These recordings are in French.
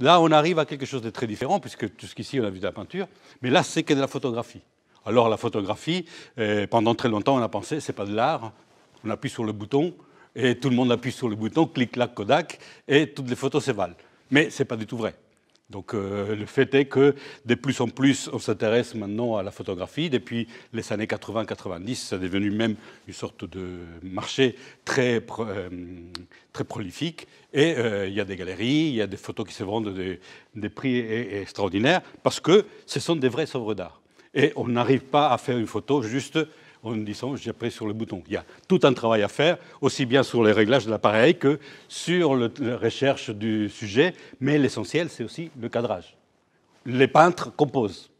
Là, on arrive à quelque chose de très différent, puisque tout on a vu de la peinture, mais là, c'est que de la photographie. Alors, la photographie, euh, pendant très longtemps, on a pensé, c'est pas de l'art, on appuie sur le bouton, et tout le monde appuie sur le bouton, clique là, Kodak, et toutes les photos s'évalent. Mais ce n'est pas du tout vrai. Donc euh, le fait est que de plus en plus, on s'intéresse maintenant à la photographie. Depuis les années 80-90, ça est devenu même une sorte de marché très, euh, très prolifique. Et euh, il y a des galeries, il y a des photos qui se vendent des, prix e, e, extraordinaires, parce que ce sont des vraies œuvres d'art. Et on n'arrive pas à faire une photo juste en disant j'appuie sur le bouton. Il y a tout un travail à faire, aussi bien sur les réglages de l'appareil que sur la recherche du sujet, mais l'essentiel, c'est aussi le cadrage. Les peintres composent.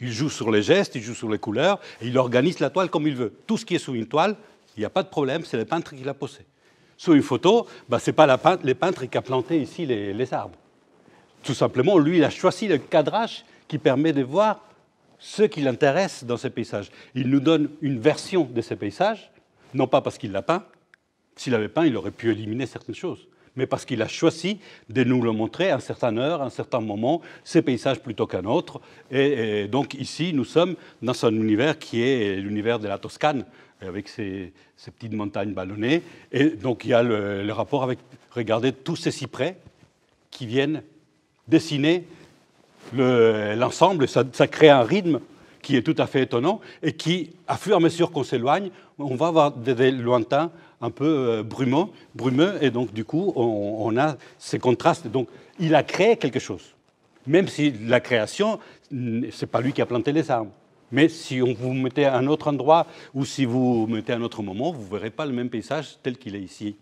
Ils jouent sur les gestes, ils jouent sur les couleurs, et ils organisent la toile comme ils veulent. Tout ce qui est sous une toile, il n'y a pas de problème, c'est le peintre qui l'a posé. Sous une photo, bah, ce n'est pas la peintre, les peintres qui a planté ici les, les arbres. Tout simplement, lui, il a choisi le cadrage qui permet de voir ce qui l'intéresse dans ces paysages. Il nous donne une version de ces paysages, non pas parce qu'il l'a peint, s'il l'avait peint, il aurait pu éliminer certaines choses, mais parce qu'il a choisi de nous le montrer à une certaine heure, à un certain moment, ces paysages plutôt qu'un autre. Et, donc ici, nous sommes dans un univers qui est l'univers de la Toscane, avec ces petites montagnes ballonnées. Et donc il y a le, le rapport avec, regarder tous ces cyprès qui viennent dessiner l'ensemble, ça, crée un rythme qui est tout à fait étonnant et qui, à fur et à mesure qu'on s'éloigne, on va avoir des, lointains un peu euh, brumeux, brumeux, et donc du coup, on, a ces contrastes. Donc, il a créé quelque chose, même si la création, n'est pas lui qui a planté les arbres. Mais si on vous mettez à un autre endroit ou si vous mettez à un autre moment, vous ne verrez pas le même paysage tel qu'il est ici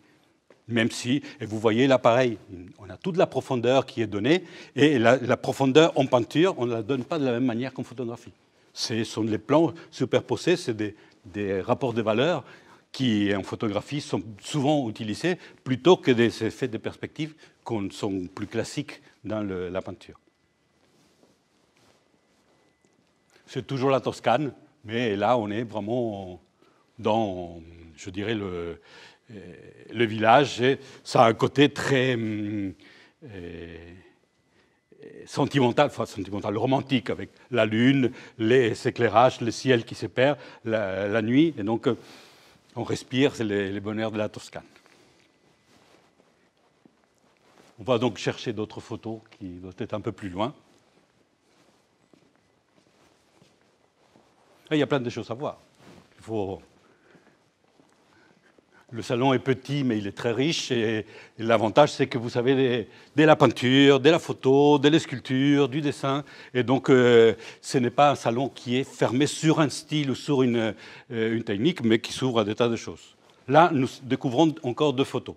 même si, et vous voyez l'appareil, on a toute la profondeur qui est donnée, et la, profondeur en peinture, on ne la donne pas de la même manière qu'en photographie. Ce sont les plans superposés, c'est des, des, rapports de valeur qui, en photographie, sont souvent utilisés plutôt que des effets de perspective qui sont plus classiques dans la peinture. C'est toujours la Toscane, mais là, on est vraiment dans, je dirais, le, euh, le village, euh, ça a un côté très hum, euh, sentimental, enfin sentimental, romantique, avec la lune, les éclairages, le ciel qui se perd, la, nuit. Et donc, on respire, c'est les, bonheurs de la Toscane. On va donc chercher d'autres photos qui doivent être un peu plus loin. Ah, il y a plein de choses à voir. Il faut le salon est petit, mais il est très riche. Et, l'avantage, c'est que vous savez, de la peinture, de la photo, de la sculpture, du dessin. Et donc, euh, ce n'est pas un salon qui est fermé sur un style ou sur euh, une, technique, mais qui s'ouvre à des tas de choses. Là, nous découvrons encore deux photos.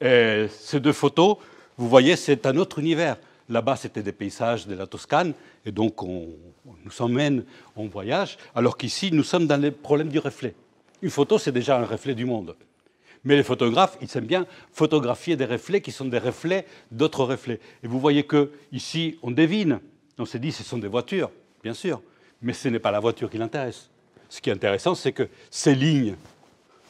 Et ces deux photos, vous voyez, c'est un autre univers. Là-bas, c'était des paysages de la Toscane, et donc on, nous emmène en voyage, alors qu'ici, nous sommes dans les problèmes du reflet. Une photo, c'est déjà un reflet du monde. Mais les photographes, ils aiment bien photographier des reflets qui sont des reflets d'autres reflets. Et vous voyez que ici, on devine. On s'est dit, ce sont des voitures, bien sûr. Mais ce n'est pas la voiture qui l'intéresse. Ce qui est intéressant, c'est que ces lignes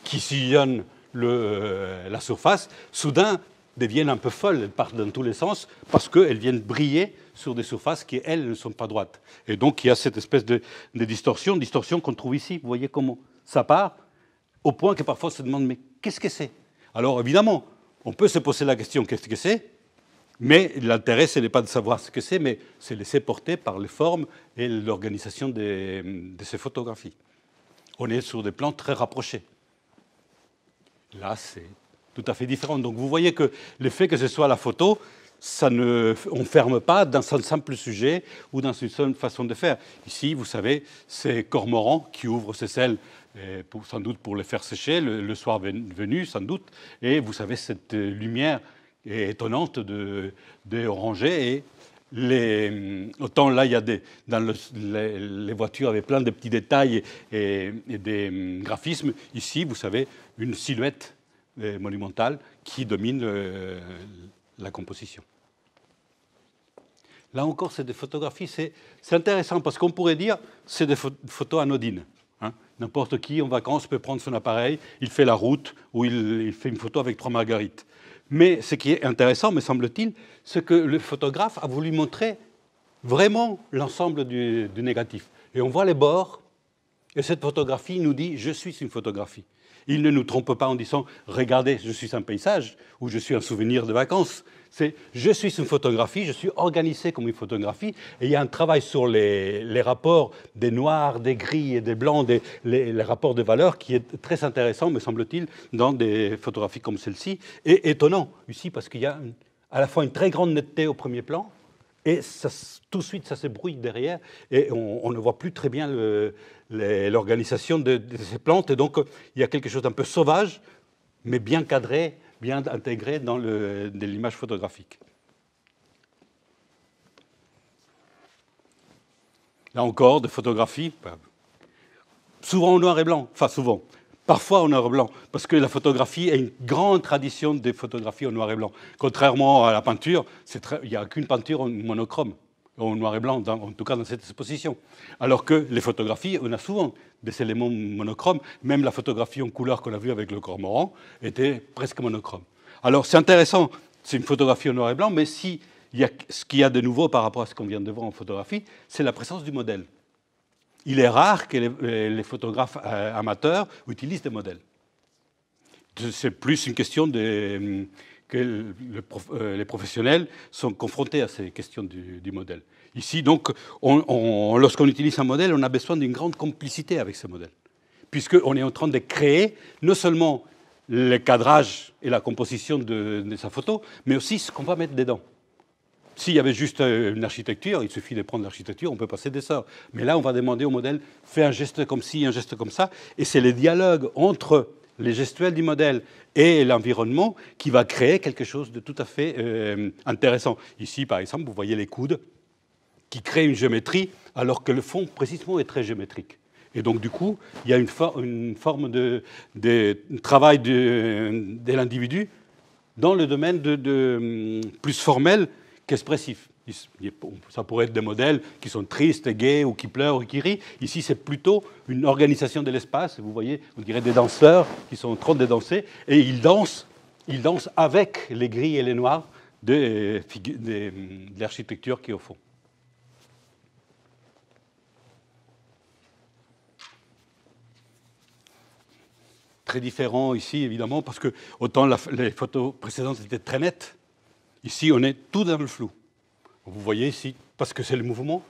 qui sillonnent euh, la surface, soudain, deviennent un peu folles. Elles partent dans tous les sens parce qu'elles viennent briller sur des surfaces qui, elles, ne sont pas droites. Et donc, il y a cette espèce de, de distorsion, distorsion qu'on trouve ici. Vous voyez comment ça part, au point que parfois on se demande, mais qu'est-ce que c'est Alors évidemment, on peut se poser la question, qu'est-ce que c'est mais l'intérêt, ce n'est pas de savoir ce que c'est, mais c'est laisser porter par les formes et l'organisation de, ces photographies. On est sur des plans très rapprochés. Là, c'est tout à fait différent. Donc vous voyez que le fait que ce soit la photo, ne, on ne ferme pas dans un simple sujet ou dans une seule façon de faire. Ici, vous savez, c'est Cormoran qui ouvre ses ailes euh, sans doute pour les faire sécher le, soir venu, sans doute. Et vous savez, cette euh, lumière étonnante de, de et euh, autant là, il y a des, dans les, voitures avec plein de petits détails et, des graphismes. Ici, vous savez, une silhouette monumentale qui domine la composition. Là encore, c'est des photographies, c'est intéressant parce qu'on pourrait dire c'est des photos anodines. Hein. N'importe qui en vacances peut prendre son appareil, il fait la route ou il, fait une photo avec trois marguerites. Mais ce qui est intéressant, me semble-t-il, c'est que le photographe a voulu montrer vraiment l'ensemble du, négatif. Et on voit les bords, et cette photographie nous dit Je suis une photographie. Il ne nous trompe pas en disant Regardez, je suis un paysage ou je suis un souvenir de vacances je suis une photographie, je suis organisé comme une photographie, et il y a un travail sur les, rapports des noirs, des gris et des blancs, des, les, rapports de valeurs, qui est très intéressant, me semble-t-il, dans des photographies comme celle-ci, et étonnant aussi, parce qu'il y a à la fois une très grande netteté au premier plan, et tout de suite, ça se brouille derrière et on, ne voit plus très bien l'organisation de, de, ces plantes. Et donc, euh, il y a quelque chose d'un peu sauvage, mais bien cadré bien intégré dans l'image photographique. Là encore, de photographies, ben, souvent en noir et blanc, enfin souvent, parfois en noir et blanc, parce que la photographie a une grande tradition des photographies en noir et blanc. Contrairement à la peinture, il n'y a qu'une peinture monochrome en noir et blanc, en tout cas dans cette exposition. Alors que les photographies, on a souvent des éléments monochromes. Même la photographie en couleur qu'on a vue avec le cormoran était presque monochrome. Alors c'est intéressant, c'est une photographie en noir et blanc, mais si il y a, ce qu'il y a de nouveau par rapport à ce qu'on vient de voir en photographie, c'est la présence du modèle. Il est rare que les euh, photographes euh, amateurs utilisent des modèles. C'est plus une question de hum, que euh, les professionnels sont confrontés à ces questions du, modèle. Ici, donc, lorsqu'on utilise un modèle, on a besoin d'une grande complicité avec ce modèle, puisqu'on est en train de créer non seulement le cadrage et la composition de, sa photo, mais aussi ce qu'on va mettre dedans. S'il y avait juste euh, une architecture, il suffit de prendre l'architecture, on peut passer des sorts. Mais là, on va demander au modèle, fais un geste comme ci, un geste comme ça. Et c'est le dialogue entre les gestuels du modèle et l'environnement qui va créer quelque chose de tout à fait euh, intéressant. Ici, par exemple, vous voyez les coudes qui créent une géométrie alors que le fond, précisément, est très géométrique. Et donc, du coup, il y a une, forme de, travail de, l'individu dans le domaine de, hum, plus formel qu'expressif ça pourrait être des modèles qui sont tristes, et gays, ou qui pleurent, ou qui rient. Ici, c'est plutôt une organisation de l'espace. Vous voyez, on dirait des danseurs qui sont en train de danser, et ils dansent, ils dansent avec les gris et les noirs de, euh, l'architecture qui est au fond. Très différent ici, évidemment, parce que autant les photos précédentes étaient très nettes, ici on est tout dans le flou. Vous voyez ici, parce que c'est le mouvement.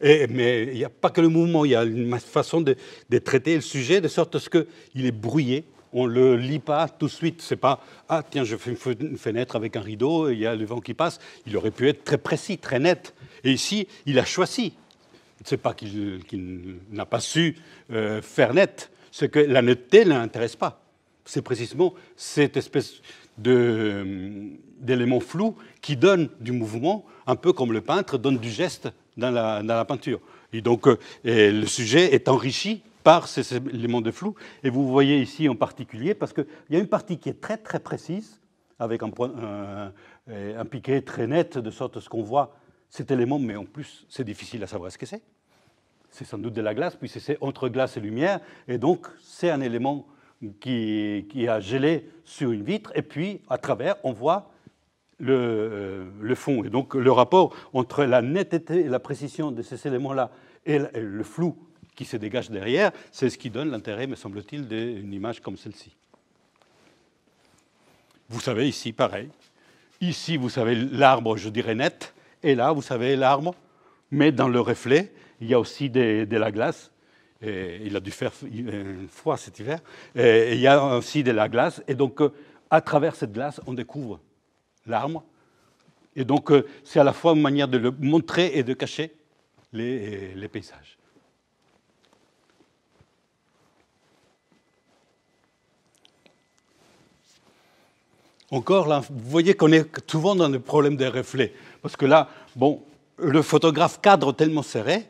Et, mais il n'y a pas que le mouvement, il y a une façon de, traiter le sujet de sorte à ce qu'il est brouillé. On ne le lit pas tout de suite. C'est pas ah tiens je fais une fenêtre avec un rideau, il y a le vent qui passe. Il aurait pu être très précis, très net. Et ici il a choisi. n'est pas qu'il n'a pas su euh, faire net. C'est que la netteté ne l'intéresse pas. C'est précisément cette espèce d'éléments flous qui donnent du mouvement, un peu comme le peintre donne du geste dans la, peinture. Et donc euh, le sujet est enrichi par ces éléments de flou. Et vous voyez ici en particulier, parce qu'il y a une partie qui est très très précise, avec un, piqué très net, de sorte ce qu'on voit cet élément, mais en plus c'est difficile à savoir ce que c'est. C'est sans doute de la glace, puisque c'est entre glace et lumière, et donc c'est un élément qui, a gelé sur une vitre, et puis à travers, on voit euh, le, fond. Et donc le rapport entre la netteté et la précision de ces éléments-là et, le flou qui se dégage derrière, c'est ce qui donne l'intérêt, me semble-t-il, d'une image comme celle-ci. Vous savez, ici, pareil. Ici, vous savez l'arbre, je dirais net, et là, vous savez l'arbre, mais dans le reflet, il y a aussi de la glace il a dû faire froid euh, cet hiver, et, il y a aussi de la glace, et donc euh, à travers cette glace, on découvre l'arbre, et donc euh, c'est à la fois une manière de le montrer et de cacher les, paysages. Encore, là, vous voyez qu'on est souvent dans le problème des reflets. Parce que là, bon, le photographe cadre tellement serré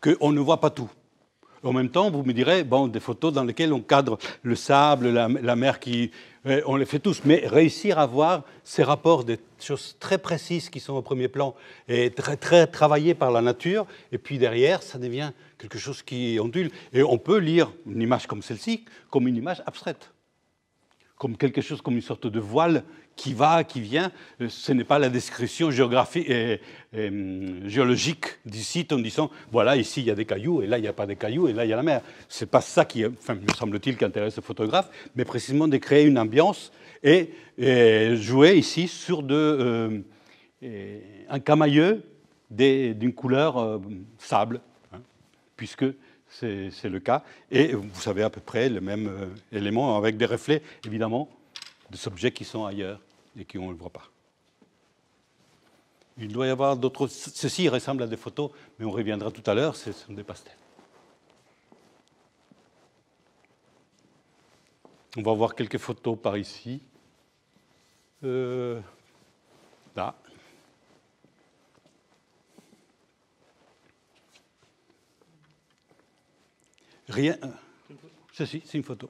qu'on ne voit pas tout. En même temps, vous me direz, bon, des photos dans lesquelles on cadre le sable, la, mer qui... On les fait tous, mais réussir à voir ces rapports des choses très précises qui sont au premier plan et très, très travaillées par la nature, et puis derrière, ça devient quelque chose qui ondule. Et on peut lire une image comme celle-ci comme une image abstraite, comme quelque chose, comme une sorte de voile qui va, qui vient, euh, ce n'est pas la description géographique, euh, euh, géologique du site en disant voilà, ici il y a des cailloux, et là il n'y a pas de cailloux, et là il y a la mer. Ce n'est pas ça qui, me semble-t-il, qui intéresse le photographe, mais précisément de créer une ambiance et, jouer ici sur de, un camailleux d'une couleur sable, hein, puisque c'est le cas. Et vous savez à peu près le même élément, avec des reflets, évidemment, des objets qui sont ailleurs et on ne le voit pas. Il doit y avoir d'autres. Ceci ressemble à des photos, mais on reviendra tout à l'heure, ce sont des pastels. On va voir quelques photos par ici. Euh, là. Rien. Ceci, c'est une photo.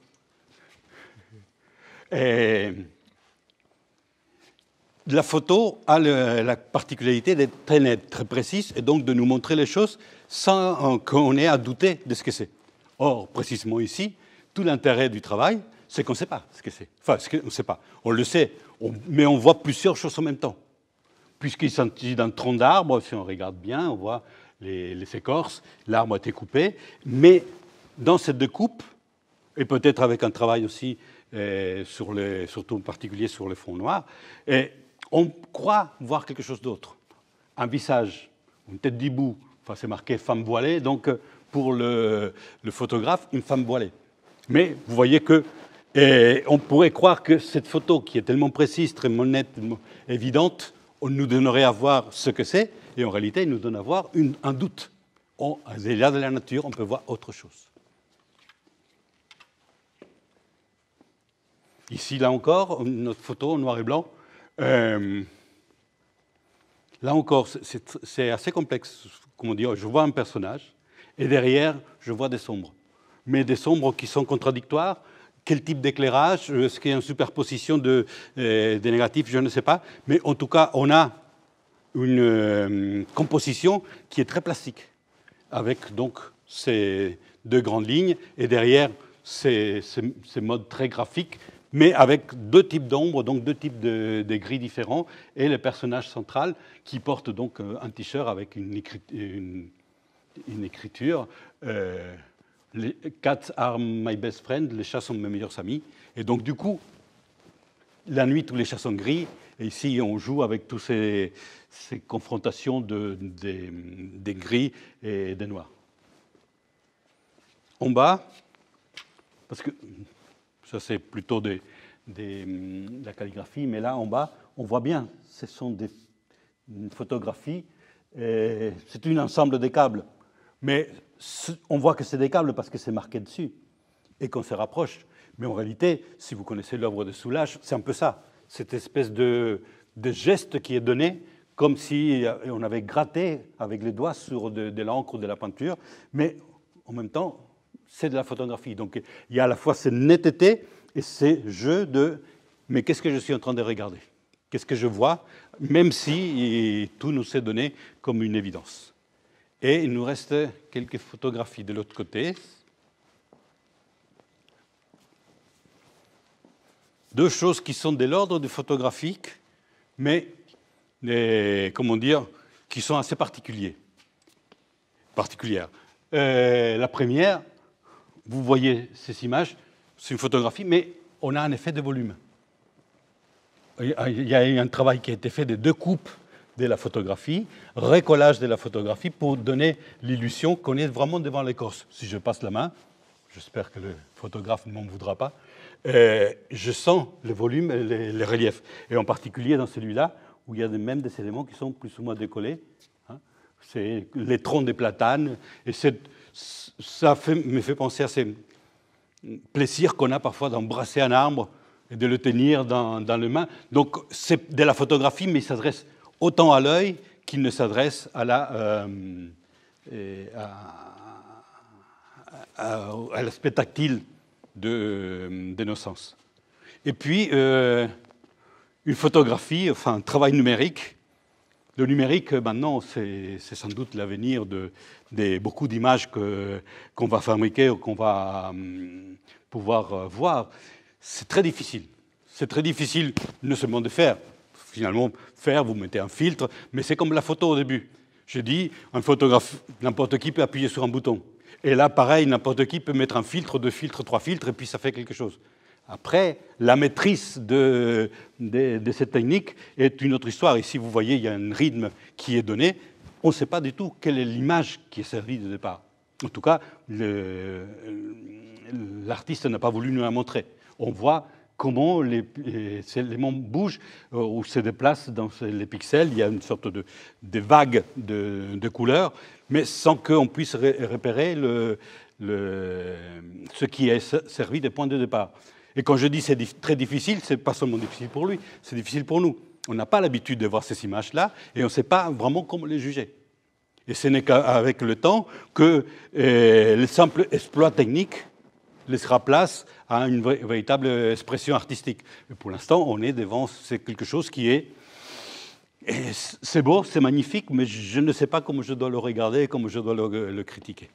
Et la photo a la particularité d'être très nette, très précise, et donc de nous montrer les choses sans qu'on ait à douter de ce que c'est. Or, précisément ici, tout l'intérêt du travail, c'est qu'on ne sait pas ce que c'est. Enfin, ce qu'on ne sait pas. On le sait, mais on voit plusieurs choses en même temps. Puisqu'il s'agit d'un tronc d'arbre, si on regarde bien, on voit les, les écorces, l'arbre a été coupé, mais dans cette découpe, et peut-être avec un travail aussi, euh, sur les, surtout en particulier sur le fond noir, et on croit voir quelque chose d'autre. Un visage, une tête d'hibou, enfin c'est marqué femme voilée, donc euh, pour le, photographe, une femme voilée. Mais vous voyez que eh, on pourrait croire que cette photo, qui est tellement précise, très honnête, évidente, on nous donnerait à voir ce que c'est, et en réalité, il nous donne à voir un doute. Oh, là de la nature, on peut voir autre chose. Ici, là encore, notre photo en noir et blanc, euh, là encore, c'est assez complexe. dire Je vois un personnage et derrière, je vois des sombres. Mais des sombres qui sont contradictoires. Quel type d'éclairage Est-ce qu'il y a une superposition de, euh, des négatifs Je ne sais pas. Mais en tout cas, on a une euh, composition qui est très plastique, avec donc ces deux grandes lignes et derrière ces modes très graphiques mais avec deux types d'ombres, donc deux types de, gris différents, et le personnage central qui porte donc euh, un t-shirt avec une, écriture. Euh, les cats are my best friend, les chats sont mes meilleurs amis. Et donc, du coup, la nuit, tous les chats sont gris. Et ici, on joue avec toutes ces, confrontations de, des, des gris et des noirs. En bas, parce que ça, c'est plutôt hum, de, la calligraphie, mais là, en bas, on voit bien, ce sont des photographies. Euh, c'est un ensemble de câbles, mais on voit que c'est des câbles parce que c'est marqué dessus et qu'on se rapproche. Mais en réalité, si vous connaissez l'œuvre de Soulage, c'est un peu ça, cette espèce de, de geste qui est donné comme si euh, on avait gratté avec les doigts sur de l'encre ou de la peinture, mais en même temps, c'est de la photographie. Donc il y a à la fois cette netteté et ces jeu de mais qu'est-ce que je suis en train de regarder Qu'est-ce que je vois Même si tout nous est donné comme une évidence. Et il nous reste quelques photographies de l'autre côté. Deux choses qui sont de l'ordre du photographique, mais euh, comment dire, qui sont assez particuliers. particulières. Euh, la première, vous voyez ces images, c'est une photographie, mais on a un effet de volume. Il y a un travail qui a été fait de deux coupes de la photographie, recollage de la photographie pour donner l'illusion qu'on est vraiment devant l'écorce. Si je passe la main, j'espère que le photographe ne m'en voudra pas, euh, je sens le volume et le, Et en particulier dans celui-là, où il y a même des éléments qui sont plus ou moins décollés. Hein. C'est les troncs des platanes et cette, ça me fait penser à ces plaisirs qu'on a parfois d'embrasser un arbre et de le tenir dans, les mains. Donc c'est de la photographie, mais il s'adresse autant à l'œil qu'il ne s'adresse à euh, à, l'aspect tactile de, nos sens. Et puis, euh, une photographie, enfin un travail numérique, le numérique, euh, maintenant, c'est sans doute l'avenir de, beaucoup d'images qu'on va fabriquer ou qu'on va hum, pouvoir euh, voir. C'est très difficile. C'est très difficile, non seulement de faire, finalement, faire, vous mettez un filtre, mais c'est comme la photo au début. Je dis, un photographe, n'importe qui peut appuyer sur un bouton. Et là, pareil, n'importe qui peut mettre un filtre, deux filtres, trois filtres, et puis ça fait quelque chose. Après, la maîtrise de, cette technique est une autre histoire. Ici, vous voyez, il y a un rythme qui est donné. On ne sait pas du tout quelle est l'image qui est servie de départ. En tout cas, l'artiste n'a pas voulu nous la montrer. On voit comment les, éléments bougent euh, ou se déplacent dans les pixels. Il y a une sorte de, vague de, couleurs, mais sans qu'on puisse repérer ce qui est servi de point de départ. Et quand je dis c'est très difficile, c'est pas seulement difficile pour lui, c'est difficile pour nous. On n'a pas l'habitude de voir ces images-là et on ne sait pas vraiment comment les juger. Et ce n'est qu'avec le temps que euh, le simple exploit technique laissera place à une véritable expression artistique. pour l'instant, on est devant quelque chose qui est... C'est beau, c'est magnifique, mais je ne sais pas comment je dois le regarder et comment je dois le critiquer.